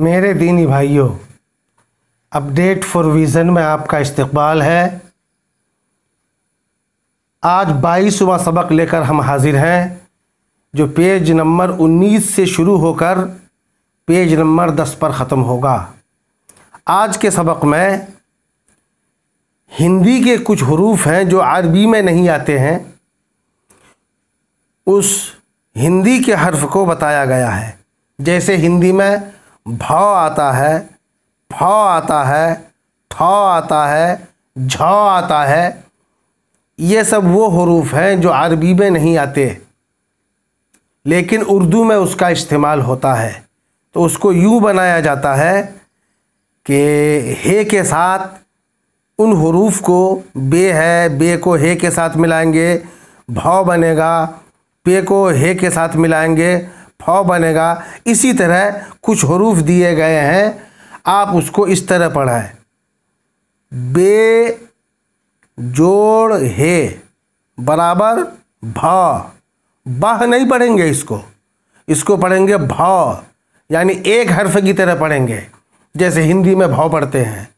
मेरे दीनी भाइयों अपडेट फॉर विज़न में आपका इस्तकबाल है आज बाईसवा सबक लेकर हम हाजिर हैं जो पेज नंबर उन्नीस से शुरू होकर पेज नंबर दस पर ख़त्म होगा आज के सबक में हिंदी के कुछ हरूफ हैं जो अरबी में नहीं आते हैं उस हिंदी के हर्फ को बताया गया है जैसे हिंदी में भ आता है फ आता है ठ आता है झ आता है ये सब वो हरूफ हैं जो अरबी में नहीं आते लेकिन उर्दू में उसका इस्तेमाल होता है तो उसको यूँ बनाया जाता है कि हे के साथ उन हरूफ को बे है बे को हे के साथ मिलाएंगे भाव बनेगा पे को हे के साथ मिलाएंगे फौ बनेगा इसी तरह कुछ हरूफ दिए गए हैं आप उसको इस तरह पढ़ाएं बे जोड़ हे बराबर भ बह नहीं पढ़ेंगे इसको इसको पढ़ेंगे भाव यानी एक हर्फ की तरह पढ़ेंगे जैसे हिंदी में भाव पढ़ते हैं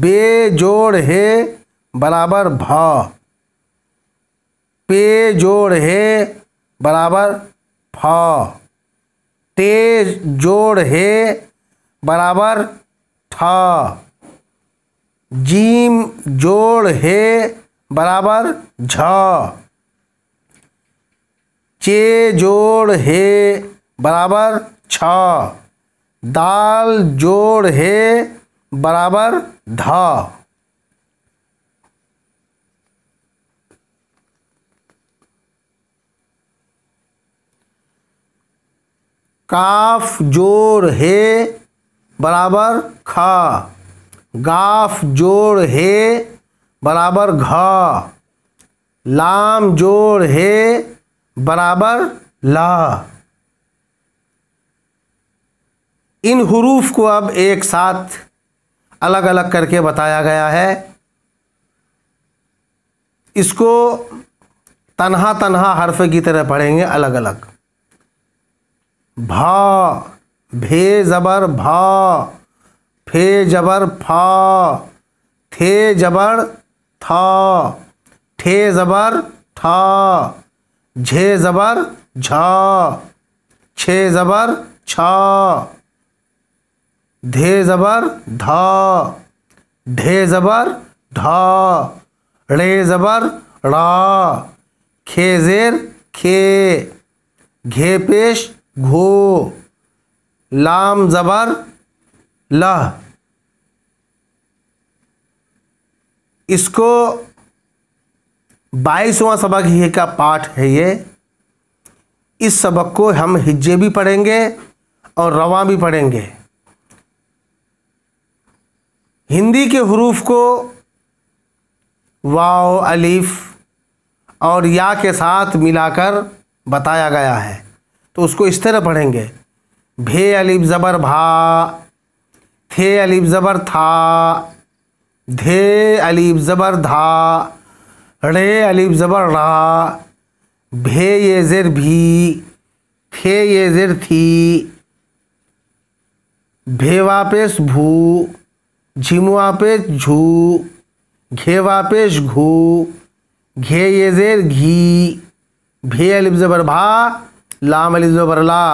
बे जोड़ हे बराबर भ पे जोड़ हे बराबर फ़ तेज जोड़ हे बराबर ठ जीम जोड़ हे बराबर झ चे जोड़ हे बराबर छ दाल जोड़ हे बराबर ध काफ जोड़ हे बराबर ख गाफ जोड़ हे बराबर घ लाम जोड़ हे बराबर ला इन हरूफ को अब एक साथ अलग अलग करके बताया गया है इसको तनहा तनहा हर्फ की तरह पढ़ेंगे अलग अलग भा भे जबर भा फे जबर फा थे जबर था ठे जबर था झे जबर झा छे जबर छा धे जबर धा ढे जबर ढा रे जबर रा खे जेर खे घे पेश घो लाम जबर लह इसको बाईसवां सबक ही का पाठ है ये इस सबक को हम हिज्जे भी पढ़ेंगे और रवा भी पढ़ेंगे हिंदी के हरूफ को वाओ अलीफ और या के साथ मिलाकर बताया गया है तो उसको इस तरह पढ़ेंगे भे अलिफ ज़बर भा थे अलिफ ज़बर था धे अलिफ ज़बर धा रे अलिफ ज़बर रा भे ये जर भी थे ये जर थी भे वापेश भू झिम वापेश झू घे वापेश घू घे ये ज़ेर घी भे अलिफ ज़बर भा लाम अली ला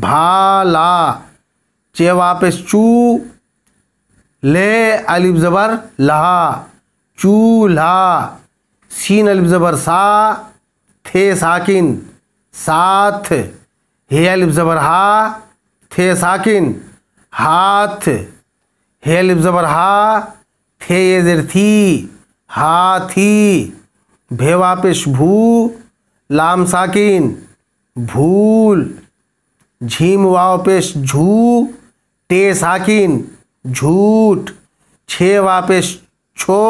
भाला चे वापस चू ले अलिफ ज़बर लहा ला सीन अलिफ ज़बर सा थे साकिन साथ हे अलिफ ज़बर हा थे साकिन हाथ हे अलिफ ज़बर हा थे ये ज़र थी थी भे वापस भू लाम साकिन भूल झीम वाव पेश झू टे साकिन झूठ छे वापेश छो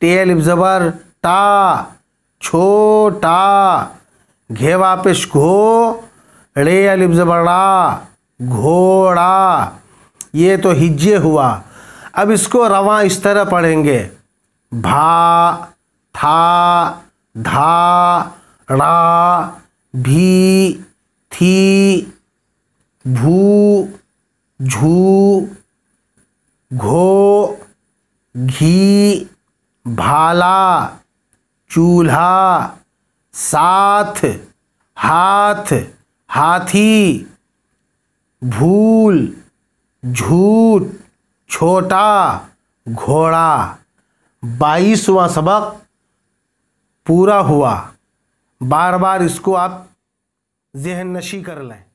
टेल जबर टा छोटा घे वापिस घो रे अलिब जबरा घोड़ा ये तो हिज्जे हुआ अब इसको रवा इस तरह पढ़ेंगे भा था धा रा भी थी भू झू घो घी भाला चूल्हा साथ हाथ हाथी भूल झूठ छोटा घोड़ा बाईसवा सबक पूरा हुआ बार बार इसको आप जहन नशी कर लें